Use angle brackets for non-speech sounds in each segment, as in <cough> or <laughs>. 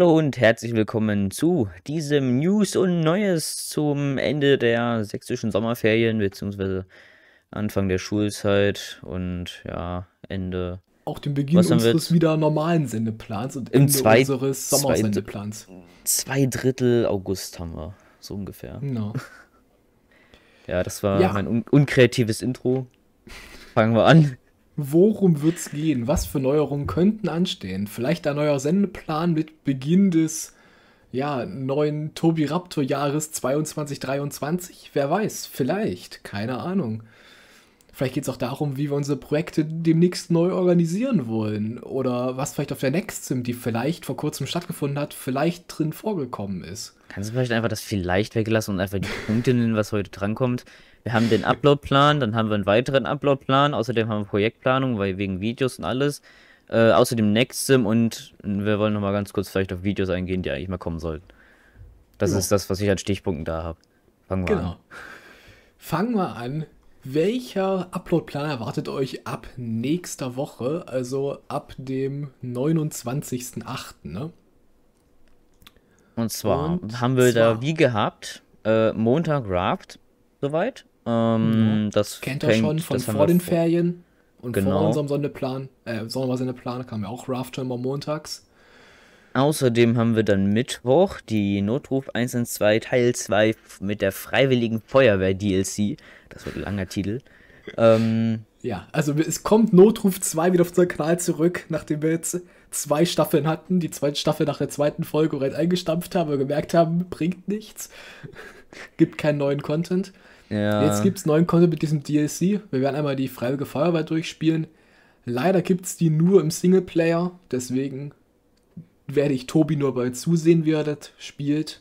Hallo und herzlich willkommen zu diesem News und Neues zum Ende der sächsischen Sommerferien bzw. Anfang der Schulzeit und ja, Ende. Auch dem Beginn unseres wieder normalen Sendeplans und Ende zwei, unseres Sommersendeplans. Zwei, zwei Drittel August haben wir, so ungefähr. No. Genau. <laughs> ja, das war ja. mein un unkreatives Intro. Fangen wir an. Worum wird es gehen? Was für Neuerungen könnten anstehen? Vielleicht ein neuer Sendeplan mit Beginn des ja, neuen Tobi Raptor Jahres 2023? Wer weiß, vielleicht, keine Ahnung. Vielleicht geht es auch darum, wie wir unsere Projekte demnächst neu organisieren wollen oder was vielleicht auf der Next-Sim, die vielleicht vor kurzem stattgefunden hat, vielleicht drin vorgekommen ist. Kannst du vielleicht einfach das vielleicht weglassen und einfach die Punkte nennen, was heute drankommt? Wir haben den Upload-Plan, dann haben wir einen weiteren Upload-Plan. außerdem haben wir Projektplanung, weil wegen Videos und alles. Äh, außerdem Next-Sim und wir wollen nochmal ganz kurz vielleicht auf Videos eingehen, die eigentlich mal kommen sollten. Das ja. Genau. ist das, was ich an Stichpunkten da habe. Fangen wir genau. an. Fangen wir an welcher Upload-Plan erwartet euch ab nächster Woche, also ab dem 29.08.? Ne? Und zwar Und haben wir zwar da wie gehabt, äh, Montag Raft, soweit. Ähm, mhm. Das kennt ihr schon von vor den vor. Ferien. Und genau. vor unserem Sonderplan, äh, Sonderplan kam ja auch Raft schon immer montags. Außerdem haben wir dann Mittwoch die Notruf 112 Teil 2 mit der Freiwilligen Feuerwehr DLC. Das wird ein langer Titel. Ähm, ja, also es kommt Notruf 2 wieder auf unseren Kanal zurück, nachdem wir jetzt zwei Staffeln hatten, die zweite Staffel nach der zweiten Folge rein eingestampft haben und gemerkt haben, bringt nichts. <laughs> gibt keinen neuen Content. Ja. Jetzt gibt es neuen Content mit diesem DLC. Wir werden einmal die Freiwillige Feuerwehr durchspielen. Leider gibt es die nur im Singleplayer, deswegen werde ich Tobi nur bei zusehen, wie er das spielt.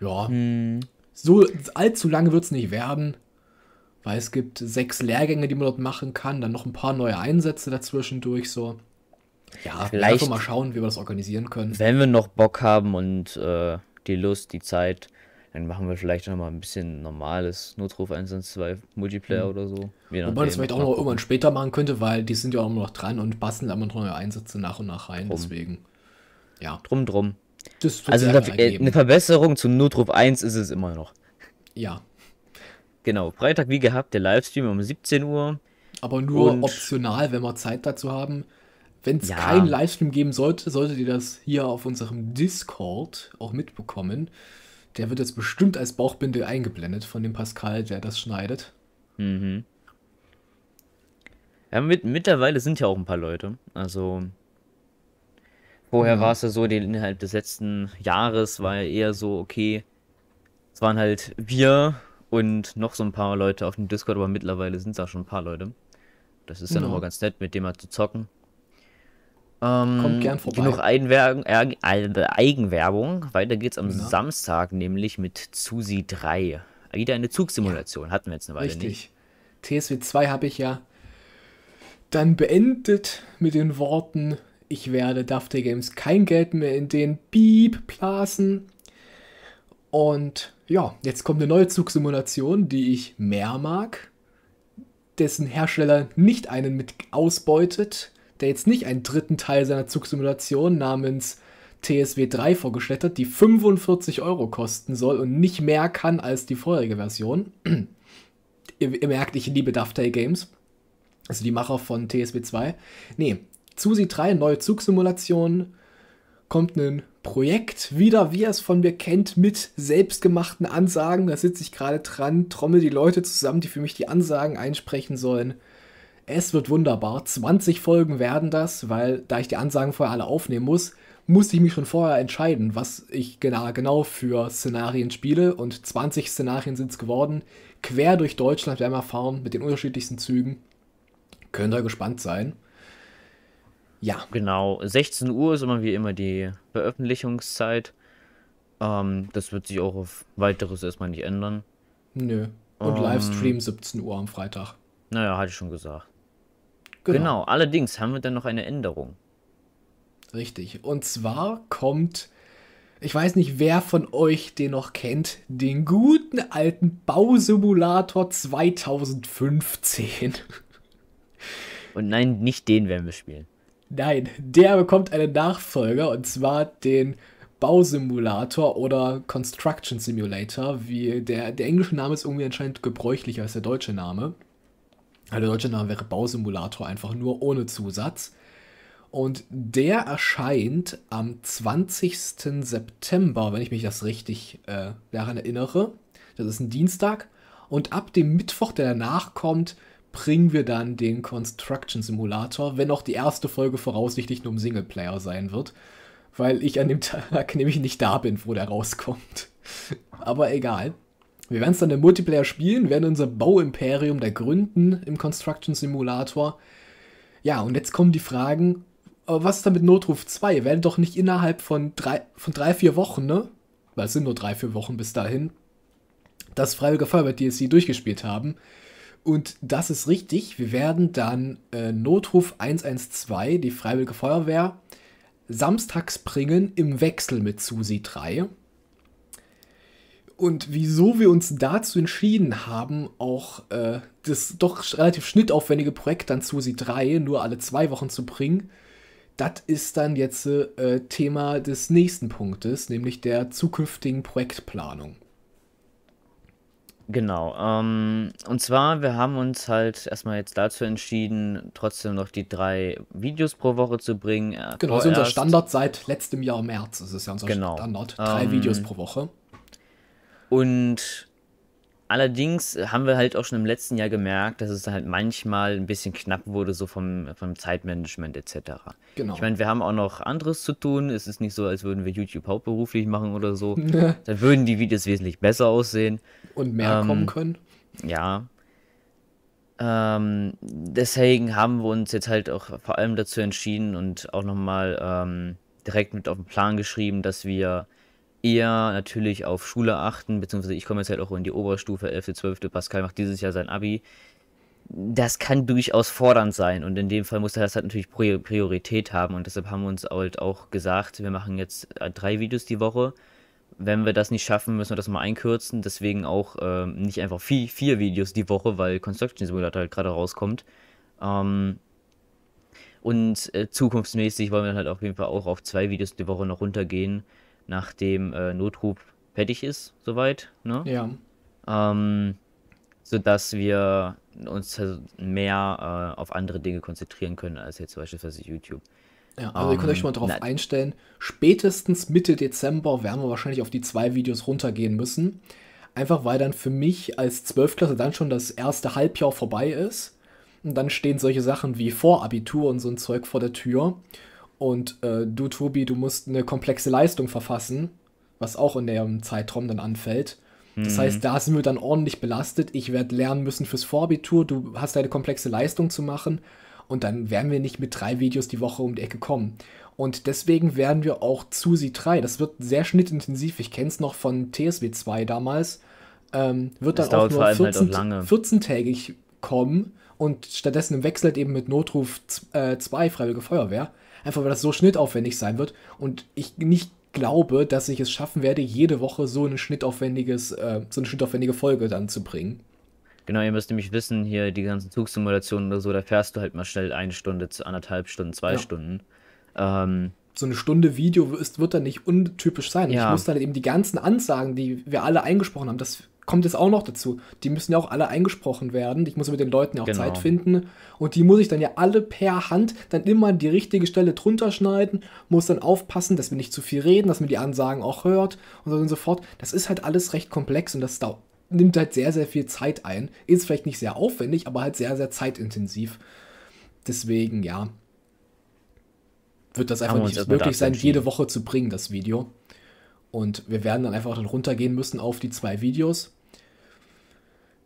Ja. Hm. So allzu lange wird es nicht werden, weil es gibt sechs Lehrgänge, die man dort machen kann, dann noch ein paar neue Einsätze dazwischen durch so. Ja, vielleicht einfach mal schauen, wie wir das organisieren können. Wenn wir noch Bock haben und äh, die Lust, die Zeit, dann machen wir vielleicht noch mal ein bisschen normales Notruf 1 und 2 Multiplayer mhm. oder so. Wobei man das vielleicht auch noch irgendwann später machen könnte, weil die sind ja auch noch dran und basteln immer noch neue Einsätze nach und nach rein. Warum? Deswegen ja. Drum, drum. also eine, äh, eine Verbesserung zum Notruf 1 ist es immer noch. Ja. Genau, Freitag wie gehabt, der Livestream um 17 Uhr. Aber nur Und optional, wenn wir Zeit dazu haben. Wenn es ja. keinen Livestream geben sollte, solltet ihr das hier auf unserem Discord auch mitbekommen. Der wird jetzt bestimmt als Bauchbinde eingeblendet von dem Pascal, der das schneidet. Mhm. Ja, mit, mittlerweile sind ja auch ein paar Leute. Also Vorher mhm. war es ja so, die, innerhalb des letzten Jahres war ja eher so, okay, es waren halt wir und noch so ein paar Leute auf dem Discord, aber mittlerweile sind es auch schon ein paar Leute. Das ist ja mhm. nochmal ganz nett, mit dem mal zu zocken. Ähm, Kommt gern vorbei. Genug Eigenwerbung, äh, Eigenwerbung. Weiter geht's am ja. Samstag nämlich mit Zusi 3. Wieder eine Zugsimulation. Ja. Hatten wir jetzt eine Weile Richtig. nicht. TSW 2 habe ich ja dann beendet mit den Worten ich werde Dafter Games kein Geld mehr in den Beep blasen. Und ja, jetzt kommt eine neue Zugsimulation, die ich mehr mag, dessen Hersteller nicht einen mit ausbeutet, der jetzt nicht einen dritten Teil seiner Zugsimulation namens TSW 3 vorgestellt hat, die 45 Euro kosten soll und nicht mehr kann als die vorherige Version. <clears throat> ihr, ihr merkt, ich liebe Dovetail Games, also die Macher von TSW 2. Nee, Zusi 3, neue Zugsimulation, kommt ein Projekt wieder, wie ihr es von mir kennt, mit selbstgemachten Ansagen. Da sitze ich gerade dran, trommel die Leute zusammen, die für mich die Ansagen einsprechen sollen. Es wird wunderbar. 20 Folgen werden das, weil da ich die Ansagen vorher alle aufnehmen muss, musste ich mich schon vorher entscheiden, was ich genau, genau für Szenarien spiele. Und 20 Szenarien sind es geworden. Quer durch Deutschland werden wir fahren mit den unterschiedlichsten Zügen. Könnt ihr gespannt sein. Ja. Genau, 16 Uhr ist immer wie immer die Veröffentlichungszeit. Ähm, das wird sich auch auf weiteres erstmal nicht ändern. Nö. Und ähm, Livestream 17 Uhr am Freitag. Naja, hatte ich schon gesagt. Genau. genau. Allerdings haben wir dann noch eine Änderung. Richtig. Und zwar kommt, ich weiß nicht, wer von euch den noch kennt, den guten alten Bausimulator 2015. Und nein, nicht den werden wir spielen. Nein, der bekommt einen Nachfolger und zwar den Bausimulator oder Construction Simulator, wie der, der englische Name ist irgendwie anscheinend gebräuchlicher als der deutsche Name. Also der deutsche Name wäre Bausimulator, einfach nur ohne Zusatz. Und der erscheint am 20. September, wenn ich mich das richtig äh, daran erinnere. Das ist ein Dienstag. Und ab dem Mittwoch, der danach kommt, bringen wir dann den Construction Simulator, wenn auch die erste Folge voraussichtlich nur im Singleplayer sein wird, weil ich an dem <laughs> Tag nämlich nicht da bin, wo der rauskommt. Aber egal. Wir werden es dann im Multiplayer spielen, werden unser Bauimperium da gründen im Construction Simulator. Ja, und jetzt kommen die Fragen, was ist dann mit Notruf 2? Wir werden doch nicht innerhalb von drei, von drei, vier Wochen, ne? Weil es sind nur drei, vier Wochen bis dahin, das Freiwillige Feuerwehr DLC durchgespielt haben. Und das ist richtig. Wir werden dann äh, Notruf 112, die Freiwillige Feuerwehr, samstags bringen im Wechsel mit Susi 3. Und wieso wir uns dazu entschieden haben, auch äh, das doch relativ schnittaufwendige Projekt dann Susi 3 nur alle zwei Wochen zu bringen, das ist dann jetzt äh, Thema des nächsten Punktes, nämlich der zukünftigen Projektplanung. Genau. Ähm, und zwar, wir haben uns halt erstmal jetzt dazu entschieden, trotzdem noch die drei Videos pro Woche zu bringen. Äh, genau, das ist also unser Standard seit letztem Jahr im März. Das ist ja unser genau. Standard. Drei ähm, Videos pro Woche. Und allerdings haben wir halt auch schon im letzten Jahr gemerkt, dass es halt manchmal ein bisschen knapp wurde, so vom, vom Zeitmanagement etc. Genau. Ich meine, wir haben auch noch anderes zu tun. Es ist nicht so, als würden wir YouTube hauptberuflich machen oder so. <laughs> Dann würden die Videos wesentlich besser aussehen. Und mehr ähm, kommen können. Ja. Ähm, deswegen haben wir uns jetzt halt auch vor allem dazu entschieden und auch nochmal ähm, direkt mit auf den Plan geschrieben, dass wir eher natürlich auf Schule achten, beziehungsweise ich komme jetzt halt auch in die Oberstufe, 11., 12. Pascal macht dieses Jahr sein Abi. Das kann durchaus fordernd sein und in dem Fall muss er das halt natürlich Priorität haben und deshalb haben wir uns halt auch gesagt, wir machen jetzt äh, drei Videos die Woche wenn wir das nicht schaffen, müssen wir das mal einkürzen. Deswegen auch ähm, nicht einfach vier, vier, Videos die Woche, weil Construction Simulator halt gerade rauskommt. Ähm, und äh, zukunftsmäßig wollen wir dann halt auf jeden Fall auch auf zwei Videos die Woche noch runtergehen, nachdem äh, Notruf fertig ist, soweit. Ne? Ja. Ähm, sodass wir uns äh, mehr äh, auf andere Dinge konzentrieren können als jetzt beispielsweise YouTube. Ja, also ihr könnt euch ähm, schon mal darauf einstellen, spätestens Mitte Dezember werden wir wahrscheinlich auf die zwei Videos runtergehen müssen. Einfach weil dann für mich als Zwölfklasse dann schon das erste Halbjahr vorbei ist. Und dann stehen solche Sachen wie Vorabitur und so ein Zeug vor der Tür. Und äh, du, Tobi, du musst eine komplexe Leistung verfassen, was auch in dem Zeitraum dann anfällt. Mhm. Das heißt, mhm. da sind wir dann ordentlich belastet. Ich werde lernen müssen fürs Vorabitur. Du hast deine komplexe Leistung zu machen und dann wären wir nicht mit drei Videos die Woche um die Ecke kommen. Und deswegen werden wir auch zu Sie 3. Das wird sehr schnittintensiv. Ich kenne es noch von TSW 2 damals. Ähm, wird das dann auch nur 14, halt 14-tägig kommen und stattdessen wechselt eben mit Notruf 2 äh, Freiwillige Feuerwehr. Einfach weil das so schnittaufwendig sein wird und ich nicht glaube, dass ich es schaffen werde, jede Woche so, eine schnittaufwendiges, äh, so eine schnittaufwendige Folge dann zu bringen. Genau, ihr müsst nämlich wissen, hier die ganzen Zugsimulationen oder so, da fährst du halt mal schnell eine Stunde, anderthalb Stunden, zwei ja. Stunden. Ähm, so eine Stunde Video ist, wird dann nicht untypisch sein. Ja. Ich muss dann eben die ganzen Ansagen, die wir alle eingesprochen haben, das kommt jetzt auch noch dazu. Die müssen ja auch alle eingesprochen werden. Ich muss mit den Leuten ja auch genau. Zeit finden. Und die muss ich dann ja alle per Hand dann immer an die richtige Stelle drunter schneiden. Muss dann aufpassen, dass wir nicht zu viel reden, dass man die Ansagen auch hört und so und so fort. Das ist halt alles recht komplex und das dauert nimmt halt sehr, sehr viel Zeit ein. Ist vielleicht nicht sehr aufwendig, aber halt sehr, sehr zeitintensiv. Deswegen, ja, wird das einfach nicht möglich sein, jede Woche zu bringen, das Video. Und wir werden dann einfach dann runtergehen müssen auf die zwei Videos.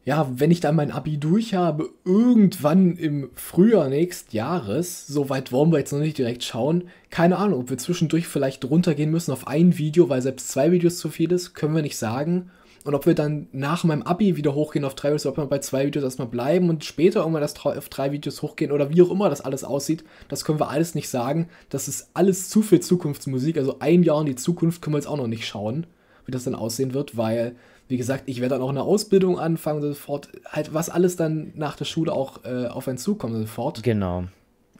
Ja, wenn ich dann mein Abi durch habe, irgendwann im Frühjahr nächsten Jahres, so weit wollen wir jetzt noch nicht direkt schauen, keine Ahnung, ob wir zwischendurch vielleicht runtergehen müssen auf ein Video, weil selbst zwei Videos zu viel ist, können wir nicht sagen. Und ob wir dann nach meinem Abi wieder hochgehen auf drei Videos, ob wir bei zwei Videos erstmal bleiben und später irgendwann das auf drei Videos hochgehen oder wie auch immer das alles aussieht, das können wir alles nicht sagen. Das ist alles zu viel Zukunftsmusik. Also ein Jahr in die Zukunft können wir jetzt auch noch nicht schauen, wie das dann aussehen wird, weil, wie gesagt, ich werde dann auch eine Ausbildung anfangen und sofort. Halt, was alles dann nach der Schule auch äh, auf einen zukommt und sofort. Genau.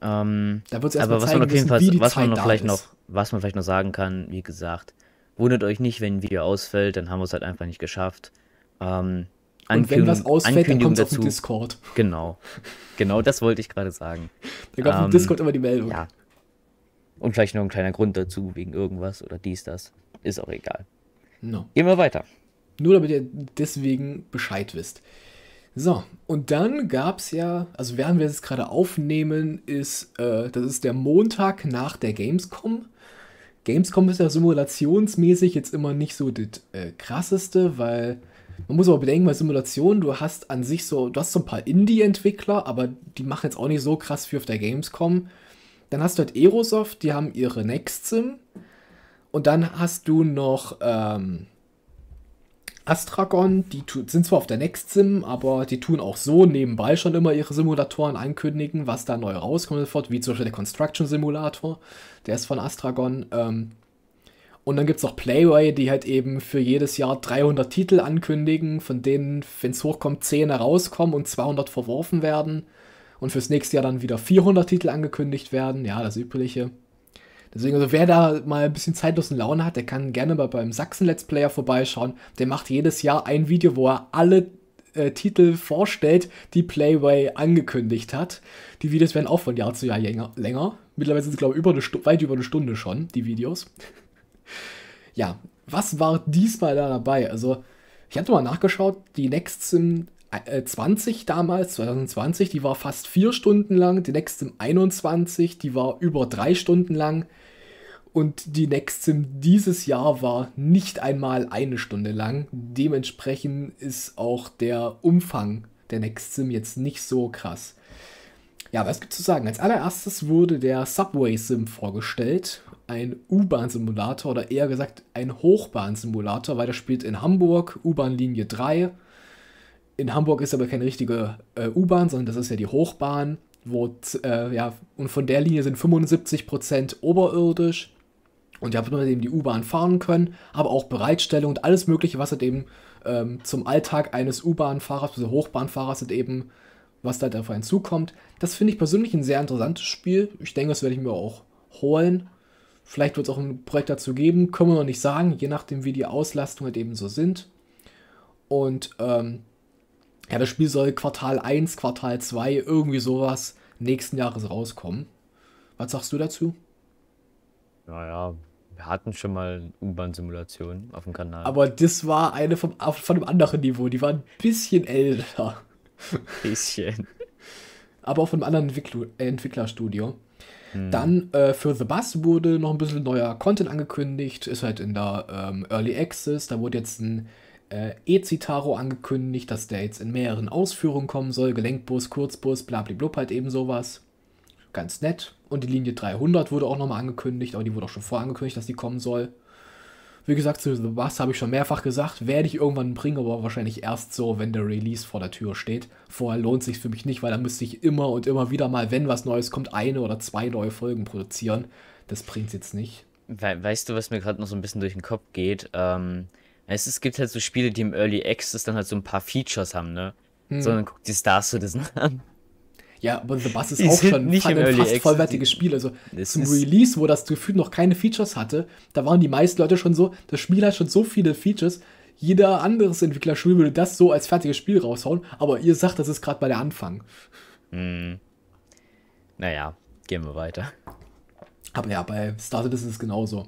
Ähm, da wird es erstmal zeigen, was man auf jeden was man vielleicht ist. noch, was man vielleicht noch sagen kann, wie gesagt, wundert euch nicht, wenn ein Video ausfällt, dann haben wir es halt einfach nicht geschafft. Ähm, und wenn was ausfällt, dann kommt es auf den Discord. Genau. Genau, das wollte ich gerade sagen. <laughs> Da gab es ähm, Discord immer die Meldung. Ja. Und vielleicht noch ein kleiner Grund dazu, wegen irgendwas oder dies, das. Ist auch egal. No. Gehen wir weiter. Nur damit ihr deswegen Bescheid wisst. So, und dann gab es ja, also während wir es gerade aufnehmen, ist, äh, das ist der Montag nach der Gamescom. Gamescom ist ja simulationsmäßig jetzt immer nicht so das äh, krasseste, weil man muss aber bedenken, bei Simulationen, du hast an sich so, du hast so ein paar Indie-Entwickler, aber die machen jetzt auch nicht so krass viel auf der Gamescom. Dann hast du halt Aerosoft, die haben ihre Next Sim. Und dann hast du noch ähm, Astragon, die sind zwar auf der Next Sim, aber die tun auch so nebenbei schon immer ihre Simulatoren ankündigen, was da neu rauskommt sofort, wie zum Beispiel der Construction Simulator, der ist von Astragon. Ähm, und dann gibt es noch Playway, die halt eben für jedes Jahr 300 Titel ankündigen, von denen, wenn es hochkommt, 10 herauskommen und 200 verworfen werden. Und fürs nächste Jahr dann wieder 400 Titel angekündigt werden. Ja, das Übliche. Deswegen, also wer da mal ein bisschen zeitlosen Laune hat, der kann gerne mal beim Sachsen-Let's Player vorbeischauen. Der macht jedes Jahr ein Video, wo er alle äh, Titel vorstellt, die Playway angekündigt hat. Die Videos werden auch von Jahr zu Jahr länger. länger. Mittlerweile sind es, glaube ich, über eine weit über eine Stunde schon, die Videos. <laughs> ja, was war diesmal da dabei? Also, ich hatte mal nachgeschaut, die Next sind 20 äh, damals, 2020, die war fast vier Stunden lang, die nächste 21, die war über drei Stunden lang und die nächste dieses Jahr war nicht einmal eine Stunde lang. Dementsprechend ist auch der Umfang der Next jetzt nicht so krass. Ja, was gibt es zu sagen? Als allererstes wurde der Subway Sim vorgestellt, ein U-Bahn-Simulator oder eher gesagt ein Hochbahn-Simulator, weil das spielt in Hamburg, U-Bahn-Linie 3 in Hamburg ist aber keine richtige äh, U-Bahn, sondern das ist ja die Hochbahn, wo, äh, ja, und von der Linie sind 75% oberirdisch. Und ihr habt man eben die U-Bahn fahren können, aber auch Bereitstellung und alles Mögliche, was halt eben ähm, zum Alltag eines U-Bahn-Fahrers, also Hochbahnfahrers halt eben, was da halt auf einen zukommt. Das finde ich persönlich ein sehr interessantes Spiel. Ich denke, das werde ich mir auch holen. Vielleicht wird es auch ein Projekt dazu geben, können wir noch nicht sagen, je nachdem, wie die Auslastungen halt eben so sind. Und ähm, ja, das Spiel soll Quartal 1, Quartal 2, irgendwie sowas nächsten Jahres rauskommen. Was sagst du dazu? Naja, wir hatten schon mal U-Bahn-Simulationen auf dem Kanal. Aber das war eine vom, von einem anderen Niveau. Die war ein bisschen älter. Bisschen. Aber auch von einem anderen Entwicklu Entwicklerstudio. Hm. Dann äh, für The Bus wurde noch ein bisschen neuer Content angekündigt. Ist halt in der ähm, Early Access. Da wurde jetzt ein äh, E-Citaro angekündigt, dass der jetzt in mehreren Ausführungen kommen soll. Gelenkbus, Kurzbus, blablablub, halt eben sowas. Ganz nett. Und die Linie 300 wurde auch nochmal angekündigt, aber die wurde auch schon vorangekündigt, dass die kommen soll. Wie gesagt, zu The Bus habe ich schon mehrfach gesagt, werde ich irgendwann bringen, aber wahrscheinlich erst so, wenn der Release vor der Tür steht. Vorher lohnt sich für mich nicht, weil dann müsste ich immer und immer wieder mal, wenn was Neues kommt, eine oder zwei neue Folgen produzieren. Das bringt jetzt nicht. We weißt du, was mir gerade noch so ein bisschen durch den Kopf geht? Ähm, es, es gibt halt so Spiele, die im Early Access dann halt so ein paar Features haben, ne? Hm. Sondern guck die Star Citizen <laughs> an. Ja, aber The Bus ist die auch schon nicht fast Access. vollwertiges Spiel. Also das zum Release, wo das gefühlt noch keine Features hatte, da waren die meisten Leute schon so, das Spiel hat schon so viele Features, jeder anderes Entwicklerspiel würde das so als fertiges Spiel raushauen, aber ihr sagt, das ist gerade bei der Anfang. Hm. Naja, gehen wir weiter. Aber ja, bei Star Citizen ist es genauso.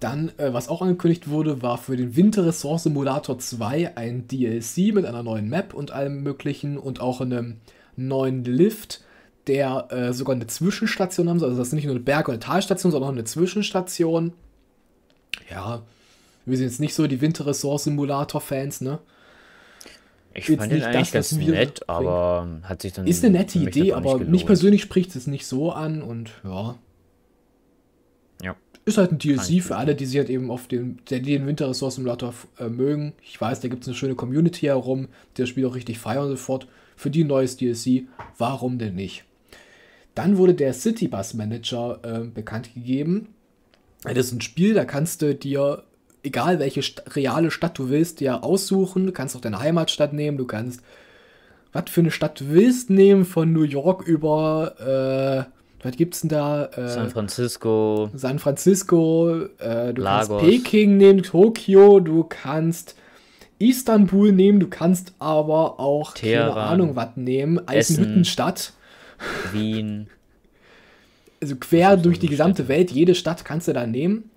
Dann, äh, was auch angekündigt wurde, war für den Winterresort Simulator 2 ein DLC mit einer neuen Map und allem möglichen und auch einem neuen Lift, der äh, sogar eine Zwischenstation haben soll. Also das ist nicht nur eine Berg- und eine Talstation, sondern auch eine Zwischenstation. Ja, wir sind jetzt nicht so die Winterresort-Simulator-Fans, ne? Ich jetzt fand nicht den eigentlich das, ganz nett, aber hat sich dann. Ist eine nette Idee, aber mich persönlich spricht es nicht so an und ja. Ist halt ein DLC für alle, die sich halt eben auf den, den Winter Resource Simulator äh, mögen. Ich weiß, da gibt es eine schöne Community herum, die das Spiel auch richtig feiern und so fort. Für die ein neues DLC, warum denn nicht? Dann wurde der City Bus Manager äh, bekannt gegeben. Das ist ein Spiel, da kannst du dir, egal welche St reale Stadt du willst, dir aussuchen. Du kannst auch deine Heimatstadt nehmen, du kannst was für eine Stadt du willst nehmen, von New York über äh, was gibt's denn da? Äh, San Francisco. San Francisco, äh, du Lagos. kannst Peking nehmen, Tokio, du kannst Istanbul nehmen, du kannst aber auch Teheran, keine Ahnung was nehmen, Eisenhüttenstadt. Wien. <laughs> Also quer durch die gesamte Welt, jede Stadt kannst du da nehmen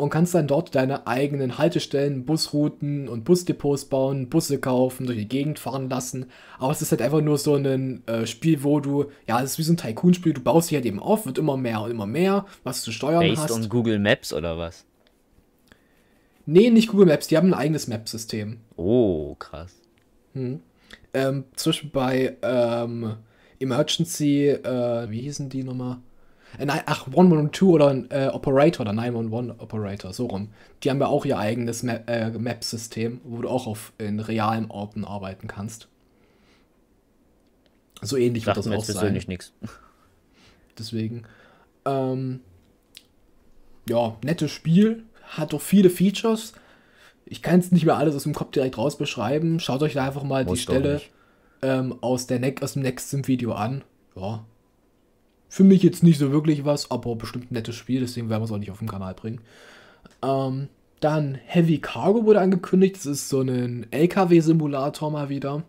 und kannst dann dort deine eigenen Haltestellen, Busrouten und Busdepots bauen, Busse kaufen, durch die Gegend fahren lassen. Aber es ist halt einfach nur so ein äh, Spiel, wo du, ja, es ist wie so ein Tycoon-Spiel, du baust dich halt eben auf, wird immer mehr und immer mehr, was du steuern Based hast. Based on Google Maps oder was? Nee, nicht Google Maps, die haben ein eigenes Map-System. Oh, krass. Hm. Ähm, zum Beispiel bei ähm, Emergency, äh, wie hießen die nochmal? Äh, nein, ach, 112 oder ein äh, Operator oder 911 Operator, so rum. Die haben ja auch ihr eigenes Ma äh, Map-System, wo du auch auf, in realen Orten arbeiten kannst. So ähnlich Sagt wird das mir auch jetzt sein. persönlich nichts. <laughs> Deswegen. Ähm, ja, nettes Spiel, hat doch viele Features. Ich kann es nicht mehr alles aus dem Kopf direkt raus beschreiben. Schaut euch da einfach mal Muss die Stelle ähm, aus, der aus dem nächsten Video an. Ja, für mich jetzt nicht so wirklich was, aber bestimmt ein nettes Spiel, deswegen werden wir es auch nicht auf den Kanal bringen. Ähm, dann Heavy Cargo wurde angekündigt, das ist so ein LKW-Simulator mal wieder.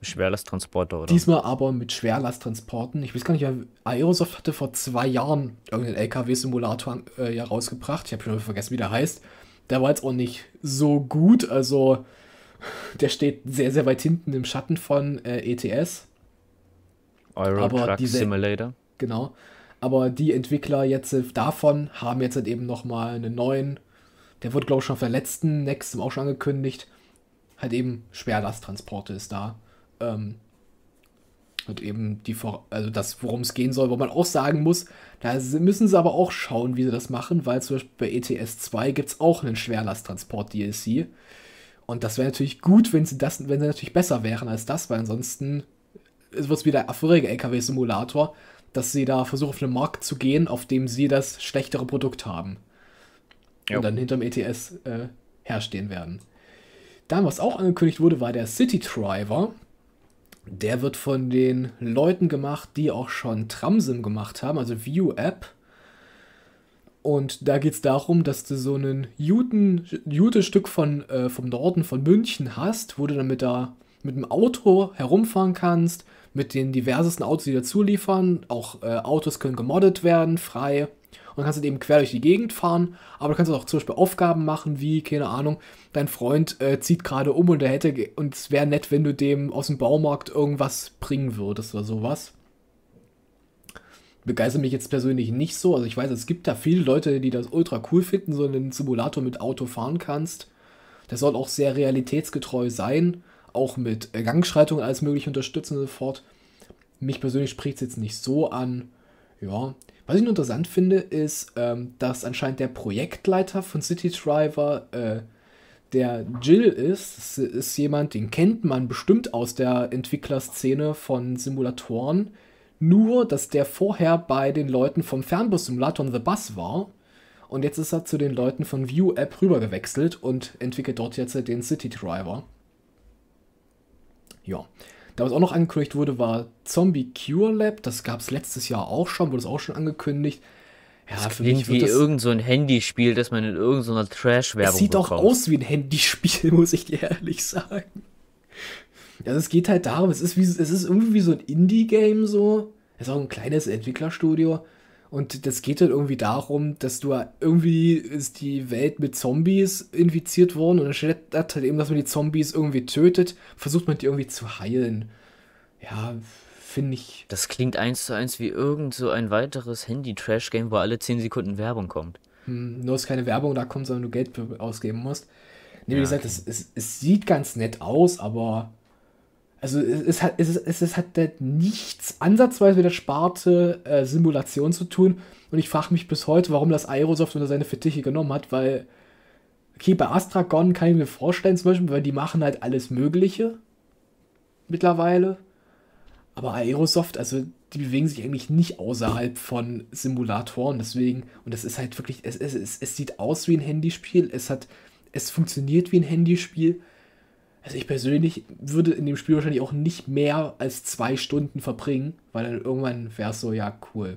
Schwerlasttransporter, oder? Diesmal aber mit Schwerlasttransporten. Ich weiß gar nicht, Aerosoft hatte vor zwei Jahren irgendeinen LKW-Simulator äh, ja rausgebracht. Ich habe schon vergessen, wie der heißt. Der war jetzt auch nicht so gut. Also, <laughs> der steht sehr, sehr weit hinten im Schatten von äh, ETS. Euro aber Truck diese, Simulator. Genau. Aber die Entwickler jetzt äh, davon haben jetzt halt eben nochmal einen neuen, der wurde, glaube ich schon auf der letzten Next auch schon angekündigt, halt eben Schwerlasttransporte ist da. Ähm, und eben die Vor also das, worum es gehen soll, wo man auch sagen muss, da müssen sie aber auch schauen, wie sie das machen, weil zum Beispiel bei ETS 2 gibt es auch einen Schwerlasttransport-DLC. Und das wäre natürlich gut, wenn sie das, wenn sie natürlich besser wären als das, weil ansonsten es wird wieder der vorige LKW-Simulator, dass sie da versuchen, auf den Markt zu gehen, auf dem sie das schlechtere Produkt haben. Jo. Und dann hinterm ETS äh, herstehen werden. Dann, was auch angekündigt wurde, war der City Driver. Der wird von den Leuten gemacht, die auch schon Tramsim gemacht haben, also View App. Und da geht es darum, dass du so ein Jute-Stück von, äh, vom Norden von München hast, wo du dann mit, der, mit dem Auto herumfahren kannst mit den diversesten Autos, die dazu liefern. Auch äh, Autos können gemoddet werden, frei. Und dann kannst du eben quer durch die Gegend fahren, aber du kannst auch zum Beispiel Aufgaben machen, wie, keine Ahnung, dein Freund äh, zieht gerade um und er hätte, und es wäre nett, wenn du dem aus dem Baumarkt irgendwas bringen würdest oder sowas begeistert mich jetzt persönlich nicht so. Also ich weiß, es gibt da viele Leute, die das ultra cool finden, so einen Simulator mit Auto fahren kannst. Der soll auch sehr realitätsgetreu sein auch mit äh, Gangschreitung alles mögliche unterstützen und so fort. Mich persönlich spricht es jetzt nicht so an. Ja. Was ich nur interessant finde, ist, ähm, dass anscheinend der Projektleiter von City Driver äh, der Jill ist. Das ist jemand, den kennt man bestimmt aus der Entwicklerszene von Simulatoren. Nur, dass der vorher bei den Leuten vom Fernbus-Simulator The Bus war. Und jetzt ist er zu den Leuten von View App rübergewechselt und entwickelt dort jetzt den City Driver. Ja. Da was auch noch angekündigt wurde, war Zombie Cure Lab. Das gab es letztes Jahr auch schon, wurde es auch schon angekündigt. Ja, das für klingt mich wie das, irgend so ein Handyspiel, das man in irgendeiner so Trash-Werbung sieht bekommt. auch aus wie ein Handyspiel, <laughs> muss ich dir ehrlich sagen. Also es geht halt darum, es ist, wie, es ist irgendwie so ein Indie-Game so. Es ist auch ein kleines Entwicklerstudio. Und das geht dann halt irgendwie darum, dass du halt irgendwie ist die Welt mit Zombies infiziert worden und anstatt halt eben, dass man die Zombies irgendwie tötet, versucht man die irgendwie zu heilen. Ja, finde ich. Das klingt eins zu eins wie irgend so ein weiteres Handy-Trash-Game, wo alle 10 Sekunden Werbung kommt. Hm, nur ist keine Werbung da kommt, sondern du Geld ausgeben musst. Nee, wie ja, gesagt, okay. es, es, es sieht ganz nett aus, aber also es, hat, es, es, es hat nichts ansatzweise mit der Sparte äh, Simulation zu tun. Und ich frage mich bis heute, warum das Aerosoft unter seine Fittiche genommen hat, weil, okay, bei Astragon kann ich mir vorstellen zum Beispiel, weil die machen halt alles Mögliche mittlerweile. Aber Aerosoft, also die bewegen sich eigentlich nicht außerhalb von Simulatoren. Deswegen, und das ist halt wirklich, es, es, es, es sieht aus wie ein Handyspiel, es hat, es funktioniert wie ein Handyspiel also ich persönlich würde in dem Spiel wahrscheinlich auch nicht mehr als zwei Stunden verbringen, weil dann irgendwann wäre es so, ja, cool.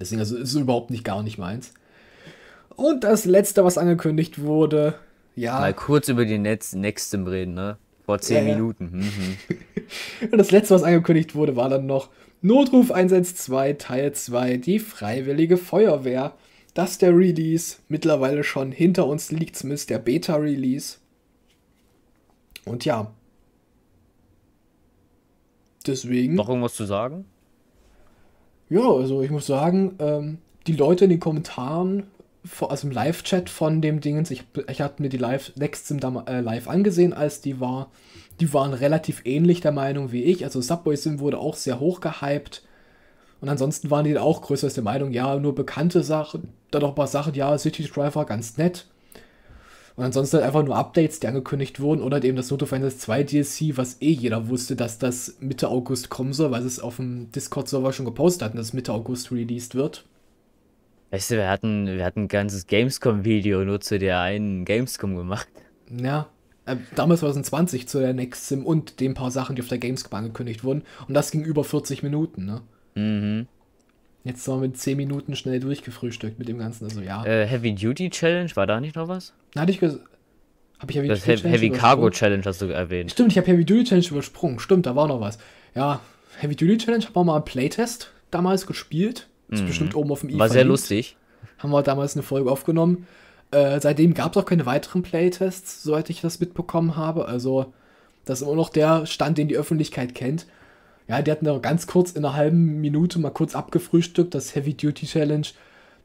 Deswegen, also ist überhaupt nicht gar nicht meins. Und das letzte, was angekündigt wurde, ja. Mal kurz über den Netz Nextem reden, ne? Vor zehn ja, Minuten. Ja. Mhm. <laughs> Und das letzte, was angekündigt wurde, war dann noch Notruf 112 Teil 2, die freiwillige Feuerwehr. Dass der Release mittlerweile schon hinter uns liegt, zumindest der Beta-Release. Und ja. Deswegen. Noch irgendwas zu sagen? Ja, also ich muss sagen, ähm, die Leute in den Kommentaren, also im Live-Chat von dem Dingens, ich, ich hatte mir die live Nextsim äh, live angesehen, als die war, die waren relativ ähnlich der Meinung wie ich. Also Subway Sim wurde auch sehr hoch gehypt. Und ansonsten waren die auch größtenteils der Meinung, ja, nur bekannte Sachen, dann auch ein paar Sachen, ja, City Driver ganz nett. Und ansonsten halt einfach nur Updates, die angekündigt wurden oder halt eben das Note of 2 DLC, was eh jeder wusste, dass das Mitte August kommen soll, weil sie es auf dem Discord-Server schon gepostet hatten, dass es Mitte August released wird. Weißt du, wir hatten, wir hatten ein ganzes Gamescom-Video nur zu der einen Gamescom gemacht. Ja, äh, damals 2020 zu der Next Sim und den paar Sachen, die auf der Gamescom angekündigt wurden. Und das ging über 40 Minuten, ne? Mhm. Jetzt sind wir mit 10 Minuten schnell durchgefrühstückt mit dem Ganzen, also ja. Äh, Heavy Duty Challenge, war da nicht noch was? Na, hatte ich gesagt. ich Heavy das Duty He Challenge Heavy Cargo Challenge hast du erwähnt. Stimmt, ich habe Heavy Duty Challenge übersprungen. Stimmt, da war noch was. Ja, Heavy Duty Challenge haben wir mal einen Playtest damals gespielt. Ist mhm. bestimmt oben auf dem i. War sehr lustig. Haben wir damals eine Folge aufgenommen. Äh, seitdem gab es auch keine weiteren Playtests, soweit ich das mitbekommen habe. Also, das ist immer noch der Stand, den die Öffentlichkeit kennt. Ja, die hatten ja ganz kurz in einer halben Minute mal kurz abgefrühstückt, das Heavy Duty Challenge,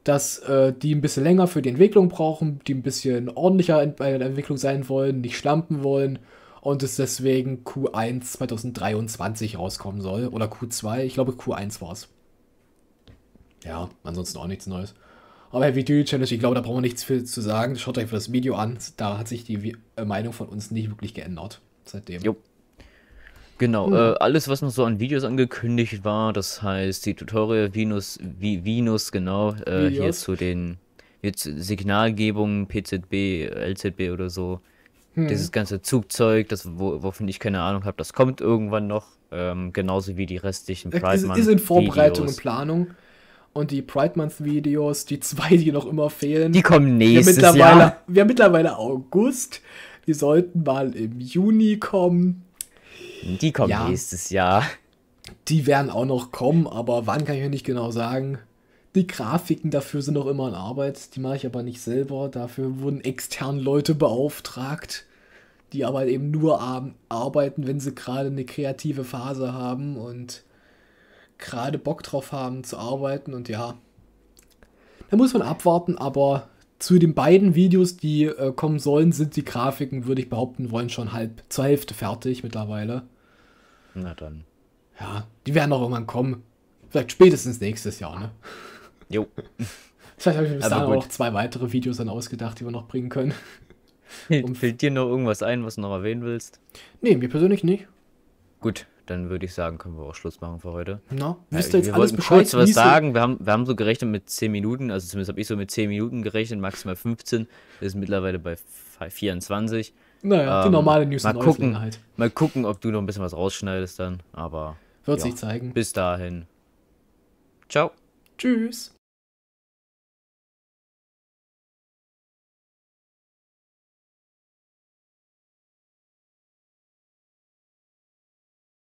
dass äh, die ein bisschen länger für die Entwicklung brauchen, die ein bisschen ordentlicher bei der Entwicklung sein wollen, nicht schlampen wollen und es deswegen Q1 2023 rauskommen soll. Oder Q2, ich glaube Q1 war es. Ja, ansonsten auch nichts Neues. Aber Heavy Duty Challenge, ich glaube, da brauchen wir nichts viel zu sagen. Schaut euch das Video an, da hat sich die äh, Meinung von uns nicht wirklich geändert seitdem. Jupp. Genau, hm. äh, alles, was noch so an Videos angekündigt war, das heißt die Tutorial Venus, wie Venus, genau, äh, hier zu den jetzt Signalgebungen, PZB, LZB oder so. Hm. Dieses ganze Zugzeug, das, wo, wovon ich keine Ahnung habe, das kommt irgendwann noch. Ähm, genauso wie die restlichen äh, Pride Month. Die sind Vorbereitung Videos. und Planung. Und die Pride Month Videos, die zwei, die noch immer fehlen. Die kommen nächstes wir Jahr. Wir haben mittlerweile August. Die sollten mal im Juni kommen die kommen ja, nächstes Jahr. Die werden auch noch kommen, aber wann kann ich mir nicht genau sagen. Die Grafiken dafür sind noch immer in Arbeit, die mache ich aber nicht selber. Dafür wurden extern Leute beauftragt, die aber eben nur arbeiten, wenn sie gerade eine kreative Phase haben und gerade Bock drauf haben zu arbeiten und ja. Da muss man abwarten, aber zu den beiden Videos, die äh, kommen sollen, sind die Grafiken, würde ich behaupten wollen, schon halb zur Hälfte fertig mittlerweile. Na dann. Ja, die werden auch irgendwann kommen. Vielleicht spätestens nächstes Jahr, ne? Jo. <laughs> Vielleicht habe ich mir bis also dahin noch zwei weitere Videos dann ausgedacht, die wir noch bringen können. Und Fällt dir noch irgendwas ein, was du noch erwähnen willst? Nee, mir persönlich nicht. Gut, dann würde ich sagen, können wir auch Schluss machen für heute. Na, wisst ihr jetzt wir alles wollten Bescheid, kurz was sagen. Wir haben, wir haben so gerechnet mit 10 Minuten, also zumindest habe ich so mit 10 Minuten gerechnet, maximal 15. Wir sind mittlerweile bei 24. Naja, ähm, die normale News mal gucken, halt. Mal gucken, ob du noch ein bisschen was rausschneidest dann, aber. Wird ja, sich zeigen. Bis dahin. Ciao. Tschüss.